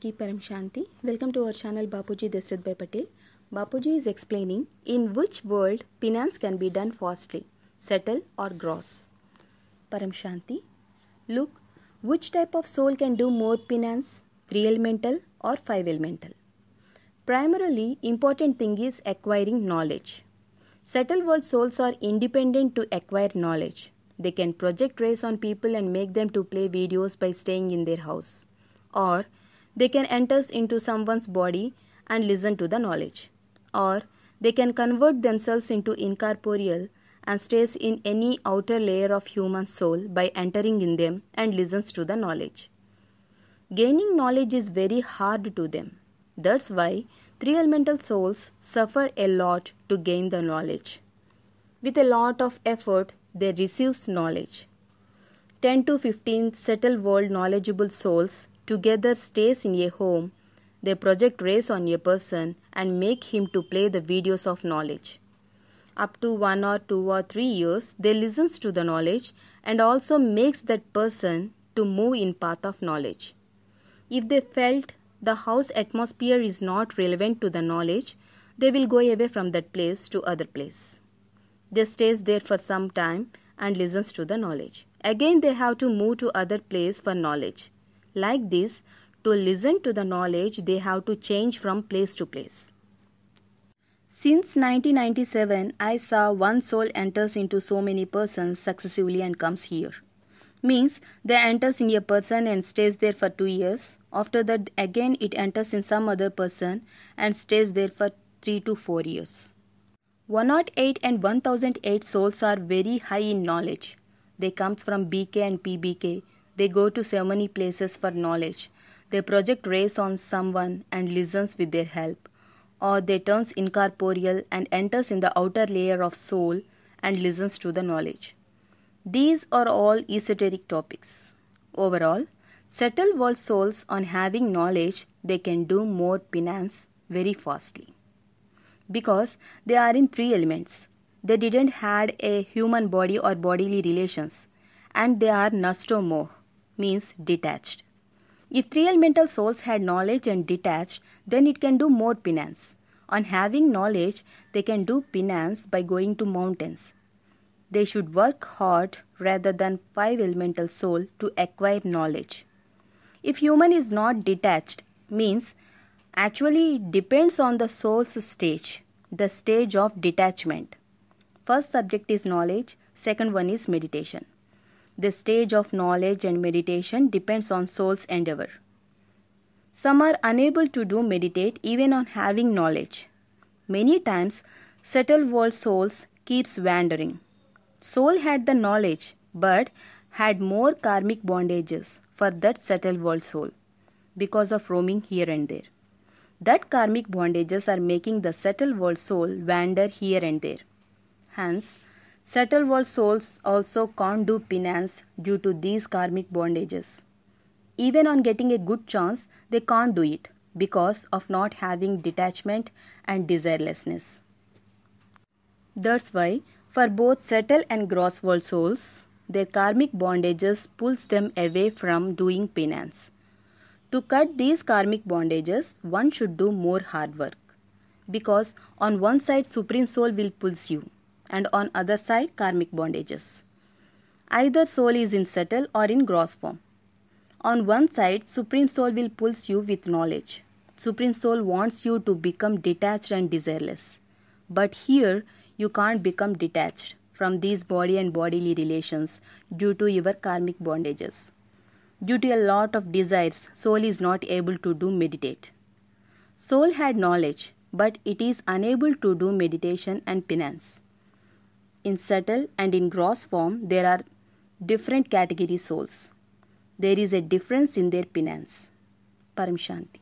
Ki Param Shanti. Welcome to our channel Bapuji Deshrath by Patel. Bapuji is explaining in which world finance can be done fastly, subtle or gross. Param Shanti. Look, which type of soul can do more finance, three elemental or five elemental? Primarily, important thing is acquiring knowledge. Subtle world souls are independent to acquire knowledge. They can project rays on people and make them to play videos by staying in their house. Or they can enter into someone's body and listen to the knowledge. Or they can convert themselves into incorporeal and stays in any outer layer of human soul by entering in them and listens to the knowledge. Gaining knowledge is very hard to them. That's why three elemental souls suffer a lot to gain the knowledge. With a lot of effort, they receive knowledge. 10 to 15 settled world knowledgeable souls together stays in a home, they project rays on a person and make him to play the videos of knowledge. Up to one or two or three years, they listens to the knowledge and also makes that person to move in path of knowledge. If they felt the house atmosphere is not relevant to the knowledge, they will go away from that place to other place. They stays there for some time and listens to the knowledge. Again, they have to move to other place for knowledge. Like this, to listen to the knowledge, they have to change from place to place. Since 1997, I saw one soul enters into so many persons successively and comes here. Means they enters in a person and stays there for two years. After that, again it enters in some other person and stays there for three to four years. 108 and 1008 souls are very high in knowledge. They comes from BK and PBK. They go to so many places for knowledge. They project rays on someone and listens with their help. Or they turns incorporeal and enters in the outer layer of soul and listens to the knowledge. These are all esoteric topics. Overall, settle world souls on having knowledge, they can do more penance very fastly. Because they are in three elements. They didn't had a human body or bodily relations and they are nostomoh means detached. If three elemental souls had knowledge and detached, then it can do more penance. On having knowledge, they can do penance by going to mountains. They should work hard rather than five elemental soul to acquire knowledge. If human is not detached, means actually depends on the soul's stage, the stage of detachment. First subject is knowledge, second one is meditation. The stage of knowledge and meditation depends on soul's endeavor. Some are unable to do meditate even on having knowledge. Many times, subtle world souls keeps wandering. Soul had the knowledge, but had more karmic bondages for that subtle world soul because of roaming here and there. That karmic bondages are making the subtle world soul wander here and there. Hence, Settled souls also can't do penance due to these karmic bondages. Even on getting a good chance, they can't do it because of not having detachment and desirelessness. That's why, for both subtle and gross world souls, their karmic bondages pulls them away from doing penance. To cut these karmic bondages, one should do more hard work. Because on one side, Supreme Soul will pulse you and on other side karmic bondages. Either soul is in subtle or in gross form. On one side, Supreme Soul will pulse you with knowledge. Supreme Soul wants you to become detached and desireless. But here, you can't become detached from these body and bodily relations due to your karmic bondages. Due to a lot of desires, soul is not able to do meditate. Soul had knowledge, but it is unable to do meditation and penance. In subtle and in gross form, there are different category souls. There is a difference in their penance. Param Shanti.